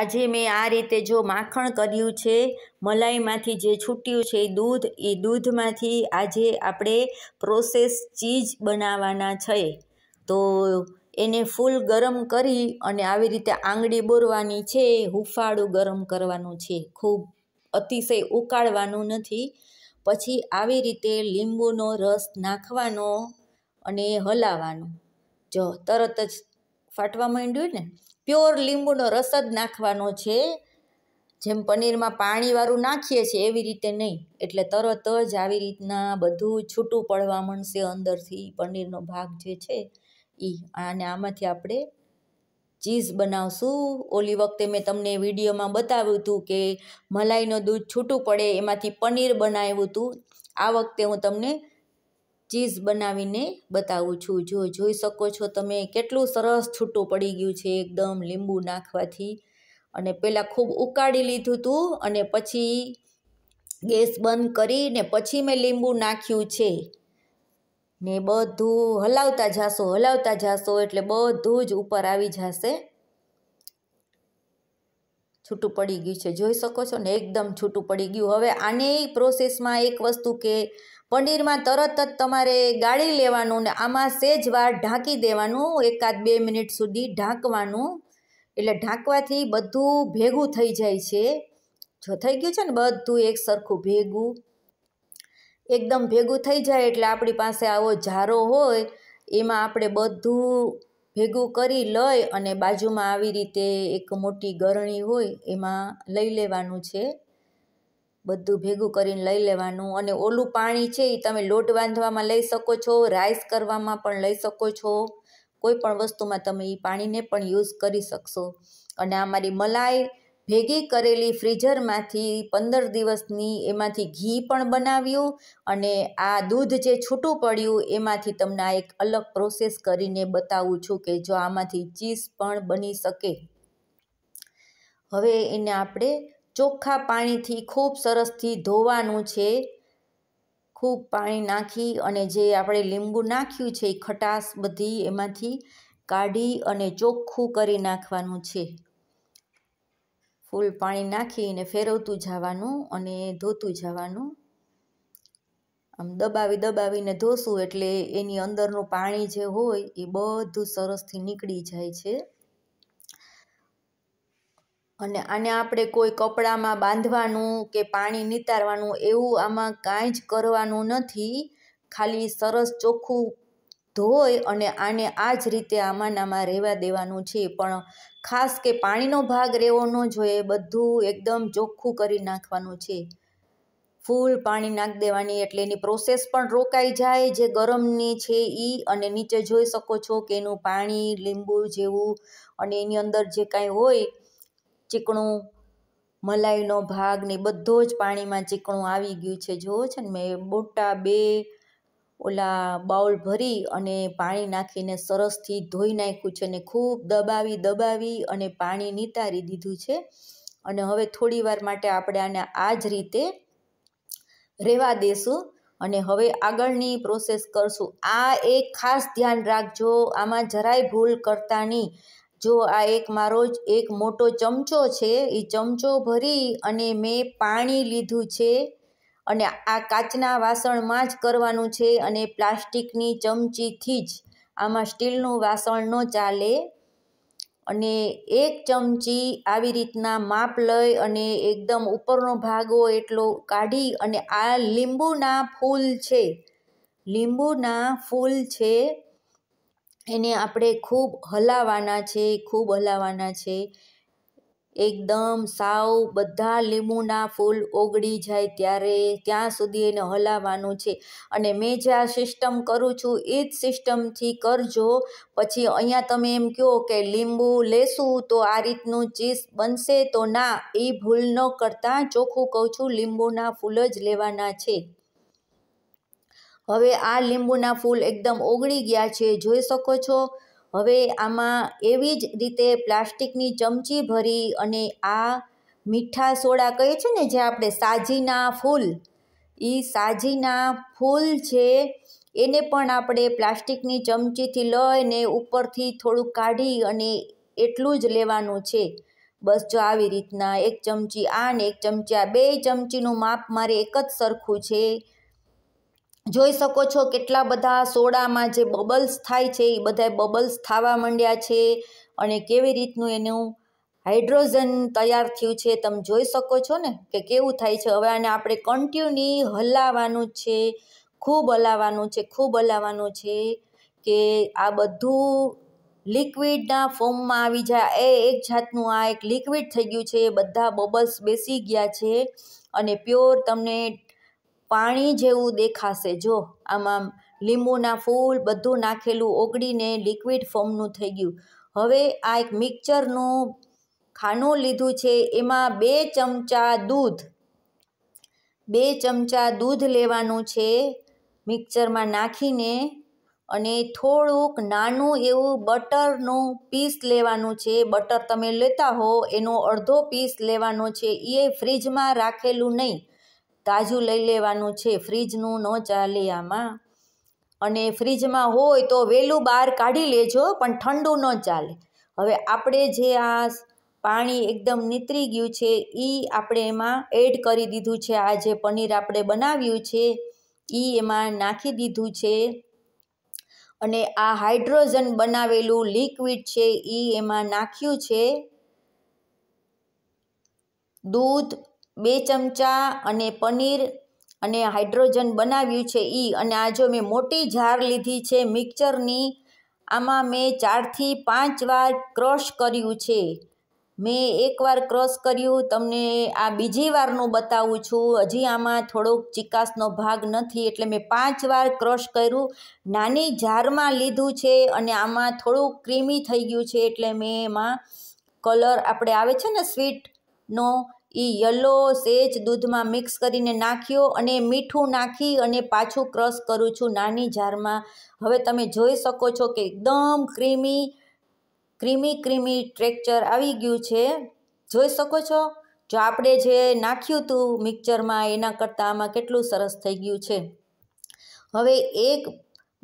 આજે મેં આ રીતે જો માખણ કર્યું છે મલાઈમાંથી જે છૂટ્યું છે એ દૂધ એ દૂધમાંથી આજે આપણે પ્રોસેસ ચીજ બનાવવાના છે તો એને ફૂલ ગરમ કરી અને આવી રીતે આંગળી બોરવાની છે હુફાળું ગરમ કરવાનું છે ખૂબ અતિશય ઉકાળવાનું નથી પછી આવી રીતે લીંબુનો રસ નાખવાનો અને હલાવવાનો જો તરત જ ફાટવા માંડ્યું ને પ્યોર લીંબુનો રસ જ નાખવાનો છે જેમ પનીરમાં પાણીવાળું નાખીએ છીએ એવી રીતે નહીં એટલે તરત જ આવી રીતના બધું છૂટું પડવા માંડશે અંદરથી પનીરનો ભાગ જે છે એ અને આમાંથી આપણે ચીઝ બનાવશું ઓલી વખતે મેં તમને વિડીયોમાં બતાવ્યું હતું કે મલાઈનો દૂધ છૂટું પડે એમાંથી પનીર બનાવ્યું હતું આ વખતે હું તમને ચીઝ બનાવીને બતાવું છું જો જોઈ શકો છો તમે કેટલું સરસ છૂટું પડી ગયું છે એકદમ લીંબુ નાખવાથી અને પહેલાં ખૂબ ઉકાળી લીધું હતું અને પછી ગેસ બંધ કરીને પછી મેં લીંબુ નાખ્યું છે ને બધું હલાવતા જાશો હલાવતા જાશો એટલે બધું જ ઉપર આવી જશે છૂટું પડી ગયું છે જોઈ શકો છો ને એકદમ છૂટું પડી ગયું હવે આની પ્રોસેસમાં એક વસ્તુ કે પનીરમાં તરત જ તમારે ગાળી લેવાનું ને આમાં સેજ વાર ઢાંકી દેવાનું એકાદ બે મિનિટ સુધી ઢાંકવાનું એટલે ઢાંકવાથી બધું ભેગું થઈ જાય છે જો થઈ ગયું છે ને બધું એક સરખું ભેગું એકદમ ભેગું થઈ જાય એટલે આપણી પાસે આવો જારો હોય એમાં આપણે બધું ભેગું કરી લઈ અને બાજુમાં આવી રીતે એક મોટી ગરણી હોય એમાં લઈ લેવાનું છે બધું ભેગું કરીને લઈ લેવાનું અને ઓલું પાણી છે એ તમે લોટ બાંધવામાં લઈ શકો છો રાઈસ કરવામાં પણ લઈ શકો છો કોઈ પણ વસ્તુમાં તમે એ પાણીને પણ યુઝ કરી શકશો અને આ મારી મલાઈ ભેગી કરેલી ફ્રીઝરમાંથી પંદર દિવસની એમાંથી ઘી પણ બનાવ્યું અને આ દૂધ જે છૂટું પડ્યું એમાંથી તમને આ એક અલગ પ્રોસેસ કરીને બતાવું છું કે જો આમાંથી ચીઝ પણ બની શકે હવે એને આપણે ચોખ્ખા પાણીથી ખૂબ સરસથી ધોવાનું છે ખૂબ પાણી નાખી અને જે આપણે લીંબુ નાખ્યું છે એ ખટાશ બધી એમાંથી કાઢી અને ચોખ્ખું કરી નાખવાનું છે ફૂલ પાણી નાખીને ફેરવતું જવાનું અને ધોતું જવાનું આમ દબાવી દબાવીને ધોશું એટલે એની અંદરનું પાણી જે હોય એ બધું સરસથી નીકળી જાય છે અને આને આપણે કોઈ કપડામાં બાંધવાનું કે પાણી નિતારવાનું એવું આમાં કાંઈ જ કરવાનું નથી ખાલી સરસ ચોખ્ખું ધોઈ અને આને આ જ રીતે આમાંનામાં રહેવા દેવાનું છે પણ ખાસ કે પાણીનો ભાગ રહેવો ન જોઈએ બધું એકદમ ચોખ્ખું કરી નાખવાનું છે ફૂલ પાણી નાખ દેવાની એટલે એની પ્રોસેસ પણ રોકાઈ જાય જે ગરમની છે એ અને નીચે જોઈ શકો છો કે એનું પાણી લીંબુ જેવું અને એની અંદર જે કાંઈ હોય ચીકણું મલાઈનો ભાગ ને બધો જ પાણીમાં ચીકણું આવી ગયું છે જુઓ છે ને મેં બોટા બે ઓલા બાઉલ ભરી અને પાણી નાખીને સરસથી ધોઈ નાખ્યું છે અને ખૂબ દબાવી દબાવી અને પાણી નિતારી દીધું છે અને હવે થોડી વાર માટે આપણે આને આ જ રીતે રહેવા દેશું અને હવે આગળની પ્રોસેસ કરશું આ એક ખાસ ધ્યાન રાખજો આમાં જરાય ભૂલ કરતા નહીં જો આ એક મારો જ એક મોટો ચમચો છે એ ચમચો ભરી અને મેં પાણી લીધું છે અને આ કાચના વાસણમાં જ કરવાનું છે અને પ્લાસ્ટિકની ચમચીથી જ આમાં સ્ટીલનું વાસણ ન ચાલે અને એક ચમચી આવી રીતના માપ લઈ અને એકદમ ઉપરનો ભાગો એટલો કાઢી અને આ લીંબુના ફૂલ છે લીંબુના ફૂલ છે એને આપણે ખૂબ હલાવવાના છે ખૂબ હલાવવાના છે એકદમ સાવ બધા લીંબુના ફૂલ ઓગળી જાય ત્યારે ત્યાં સુધી એને હલાવવાનું છે અને મેં જે આ સિસ્ટમ કરું છું એ જ સિસ્ટમથી કરજો પછી અહીંયા તમે એમ કહો કે લીંબુ લેશું તો આ રીતનું ચીસ બનશે તો ના એ ભૂલ ન કરતા ચોખ્ખું કહું છું લીંબુના ફૂલ જ લેવાના છે હવે આ લીંબુના ફૂલ એકદમ ઓગળી ગયા છે જોઈ શકો છો હવે આમાં એવી જ રીતે પ્લાસ્ટિકની ચમચી ભરી અને આ મીઠા સોડા કહીએ છીએ ને જે આપણે સાજીના ફૂલ એ સાજીના ફૂલ છે એને પણ આપણે પ્લાસ્ટિકની ચમચીથી લઈને ઉપરથી થોડું કાઢી અને એટલું જ લેવાનું છે બસ જો આવી રીતના એક ચમચી આ ને એક ચમચી આ બે ચમચીનું માપ મારે એક જ સરખું છે જોઈ શકો છો કેટલા બધા સોડામાં જે બબલ્સ થાય છે એ બધા બબલ્સ થવા માંડ્યા છે અને કેવી રીતનું એનું હાઇડ્રોજન તૈયાર થયું છે તમે જોઈ શકો છો ને કે કેવું થાય છે હવે આને આપણે કન્ટિન્યુ હલાવવાનું છે ખૂબ હલાવવાનું છે ખૂબ હલાવવાનું છે કે આ બધું લિક્વિડના ફોર્મમાં આવી જાય એ એક જાતનું આ એક લિક્વિડ થઈ ગયું છે બધા બબલ્સ બેસી ગયા છે અને પ્યોર તમને પાણી જેવું દેખાશે જો આમાં લીંબુના ફૂલ બધું નાખેલું ઓગળીને લિક્વિડ ફોર્મનું થઈ ગયું હવે આ એક મિક્સરનું ખાનું લીધું છે એમાં બે ચમચા દૂધ બે ચમચા દૂધ લેવાનું છે મિક્સરમાં નાખીને અને થોડુંક નાનું એવું બટરનું પીસ લેવાનું છે બટર તમે લેતા હો એનો અડધો પીસ લેવાનો છે એ ફ્રીજમાં રાખેલું નહીં કાજુ લઈ લેવાનું છે ફ્રીજનું ન ચાલે આમાં અને ફ્રીજમાં હોય તો વહેલું બહાર કાઢી લેજો પણ ઠંડુ ન ચાલે હવે આપણે જે આ પાણી એકદમ નીતરી ગયું છે એ આપણે એમાં એડ કરી દીધું છે આ જે પનીર આપણે બનાવ્યું છે એ એમાં નાખી દીધું છે અને આ હાઇડ્રોજન બનાવેલું લિક્વિડ છે એ એમાં નાખ્યું છે દૂધ બે ચમચા અને પનીર અને હાઇડ્રોજન બનાવ્યું છે એ અને આ જો મેં મોટી જાર લીધી છે મિક્સરની આમાં મેં ચારથી પાંચ વાર ક્રશ કર્યું છે મેં એકવાર ક્રશ કર્યું તમને આ બીજી વારનું બતાવું છું હજી આમાં થોડોક ચિકાસનો ભાગ નથી એટલે મેં પાંચ વાર ક્રશ કર્યું નાની જારમાં લીધું છે અને આમાં થોડુંક ક્રીમી થઈ ગયું છે એટલે મેં એમાં કલર આપણે આવે છે ને સ્વીટનો એ યલો સેજ દૂધમાં મિક્સ કરીને નાખ્યો અને મીઠું નાખી અને પાછું ક્રશ કરું છું નાની જારમાં હવે તમે જોઈ શકો છો કે એકદમ ક્રીમી ક્રીમી ક્રીમી ટ્રેક્ચર આવી ગયું છે જોઈ શકો છો જો આપણે જે નાખ્યું હતું મિક્સરમાં એના કરતાં આમાં કેટલું સરસ થઈ ગયું છે હવે એક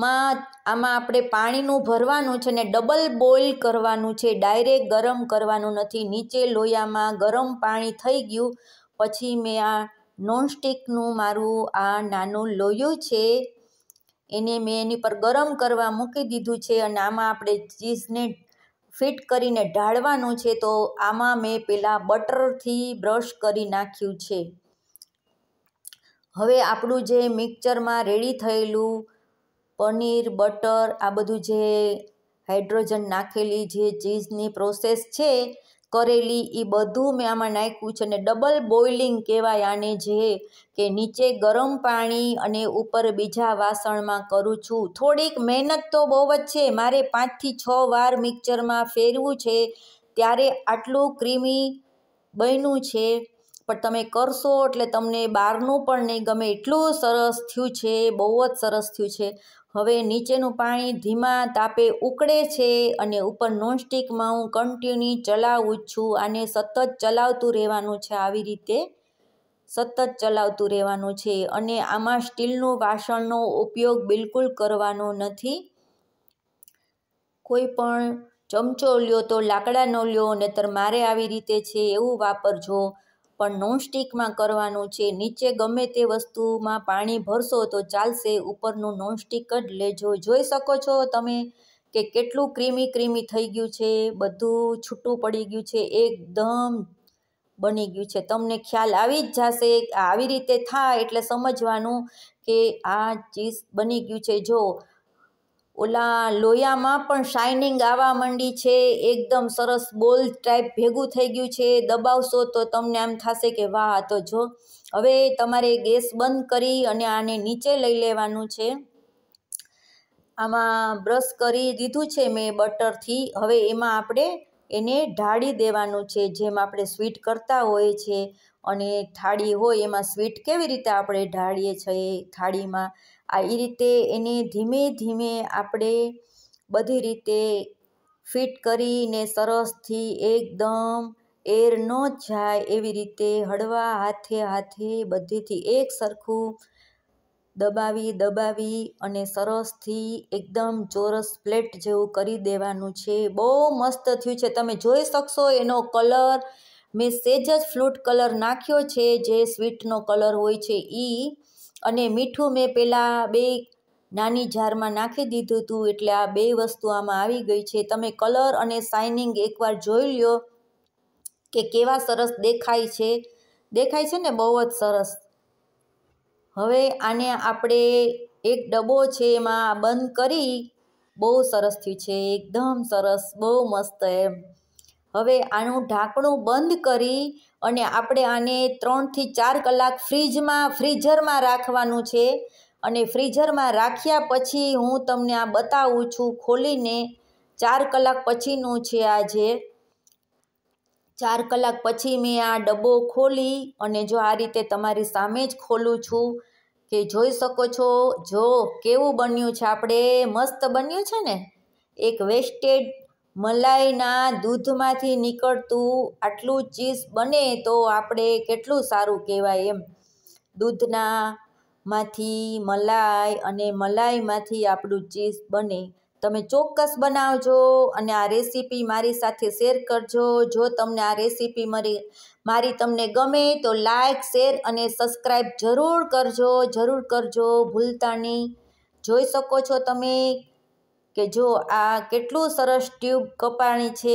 માં આમાં આપણે પાણીનું ભરવાનું છે ને ડબલ બોઇલ કરવાનું છે ડાયરેક્ટ ગરમ કરવાનું નથી નીચે લોયામાં ગરમ પાણી થઈ ગયું પછી મેં આ નોનસ્ટિકનું મારું આ નાનું લોયું છે એને મેં એની પર ગરમ કરવા મૂકી દીધું છે અને આમાં આપણે ચીઝને ફિટ કરીને ઢાળવાનું છે તો આમાં મેં પહેલાં બટરથી બ્રશ કરી નાખ્યું છે હવે આપણું જે મિક્સરમાં રેડી થયેલું પનીર બટર આ બધું જે હાઇડ્રોજન નાખેલી જે ચીઝની પ્રોસેસ છે કરેલી એ બધું મેં આમાં નાખ્યું છે અને ડબલ બોઇલિંગ કહેવાય આને જે કે નીચે ગરમ પાણી અને ઉપર બીજા વાસણમાં કરું છું થોડીક મહેનત તો બહુ જ છે મારે પાંચથી છ વાર મિક્સરમાં ફેરવું છે ત્યારે આટલું ક્રીમી બન્યું છે પણ તમે કરશો એટલે તમને બહારનું પણ નહીં ગમે એટલું સરસ થયું છે બહુ જ સરસ થયું છે હવે નીચેનું પાણી ધીમા તાપે ઉકળે છે અને ઉપર નોનસ્ટિકમાં હું કન્ટિન્યુ ચલાવું છું આને સતત ચલાવતું રહેવાનું છે આવી રીતે સતત ચલાવતું રહેવાનું છે અને આમાં સ્ટીલનું વાસણનો ઉપયોગ બિલકુલ કરવાનો નથી કોઈ પણ ચમચો લ્યો તો લાકડાનો લ્યો નહીતર મારે આવી રીતે છે એવું વાપરજો પણ નોનસ્ટિકમાં કરવાનું છે નીચે ગમે તે વસ્તુમાં પાણી ભરશો તો ચાલશે ઉપરનું નોનસ્ટિક જ લેજો જોઈ શકો છો તમે કે કેટલું ક્રીમી ક્રીમી થઈ ગયું છે બધું છૂટું પડી ગયું છે એકદમ બની ગયું છે તમને ખ્યાલ આવી જ જશે આવી રીતે થાય એટલે સમજવાનું કે આ ચીઝ બની ગયું છે જો ઓલા લોયામાં પણ શાઇનિંગ આવવા માંડી છે એકદમ સરસ બોલ ટાઈપ ભેગું થઈ ગયું છે દબાવશો તો તમને એમ થશે કે વાહ તો જો હવે તમારે ગેસ બંધ કરી અને આને નીચે લઈ લેવાનું છે આમાં બ્રશ કરી દીધું છે મેં બટરથી હવે એમાં આપણે એને ઢાળી દેવાનું છે જેમ આપણે સ્વીટ કરતા હોઈએ છીએ અને થાળી હોય એમાં સ્વીટ કેવી રીતે આપણે ઢાળીએ છીએ થાળીમાં આ એ રીતે એને ધીમે ધીમે આપણે બધી રીતે ફિટ કરીને સરસથી એકદમ એર ન જાય એવી રીતે હળવા હાથે હાથે બધેથી એક સરખું દબાવી દબાવી અને સરસથી એકદમ ચોરસ પ્લેટ જેવું કરી દેવાનું છે બહુ મસ્ત થયું છે તમે જોઈ શકશો એનો કલર મેં સેજ જ ફ્લૂટ કલર નાખ્યો છે જે સ્વીટનો કલર હોય છે એ અને મીઠું મેં પહેલાં બે નાની જારમાં નાખી દીધું હતું એટલે આ બે વસ્તુ આમાં આવી ગઈ છે તમે કલર અને શાઇનિંગ એકવાર જોઈ લ્યો કે કેવા સરસ દેખાય છે દેખાય છે ને બહુ જ સરસ હવે આને આપણે એક ડબ્બો છે એમાં બંધ કરી બહુ સરસ થયું છે એકદમ સરસ બહુ મસ્ત એમ હવે આનું ઢાંકણું બંધ કરી અને આપણે આને ત્રણથી ચાર કલાક ફ્રીજમાં ફ્રીઝરમાં રાખવાનું છે અને ફ્રીઝરમાં રાખ્યા પછી હું તમને આ બતાવું છું ખોલીને ચાર કલાક પછીનું છે આજે ચાર કલાક પછી મેં આ ડબ્બો ખોલી અને જો આ રીતે તમારી સામે જ ખોલું છું કે જોઈ શકો છો જો કેવું બન્યું છે આપણે મસ્ત બન્યું છે ને એક વેસ્ટેડ મલાઈના દૂધમાંથી નીકળતું આટલું ચીઝ બને તો આપણે કેટલું સારું કહેવાય એમ દૂધના માંથી મલાઈ અને મલાઈમાંથી આપણું ચીઝ બને તમે ચોક્કસ બનાવજો અને આ રેસીપી મારી સાથે શેર કરજો જો તમને આ રેસીપી મારી મારી તમને ગમે તો લાઇક શેર અને સબસ્ક્રાઈબ જરૂર કરજો જરૂર કરજો ભૂલતા નહીં જોઈ શકો છો તમે કે જો આ કેટલું સરસ ટ્યુબ કપાણી છે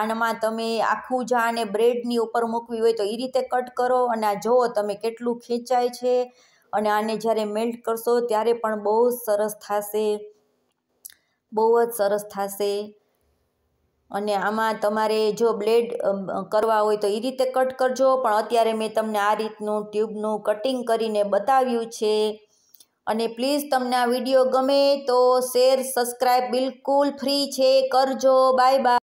આનામાં તમે આખું જ આને બ્રેડની ઉપર મૂકવી હોય તો એ રીતે કટ કરો અને આ જુઓ તમે કેટલું ખેંચાય છે અને આને જ્યારે મેલ્ટ કરશો ત્યારે પણ બહુ જ સરસ થશે બહુ જ સરસ થશે અને આમાં તમારે જો બ્લેડ કરવા હોય તો એ રીતે કટ કરજો પણ અત્યારે મેં તમને આ રીતનું ટ્યુબનું કટિંગ કરીને બતાવ્યું છે અને પ્લીઝ તમને આ વિડીયો ગમે તો શેર સબસ્ક્રાઈબ બિલકુલ ફ્રી છે કરજો બાય બાય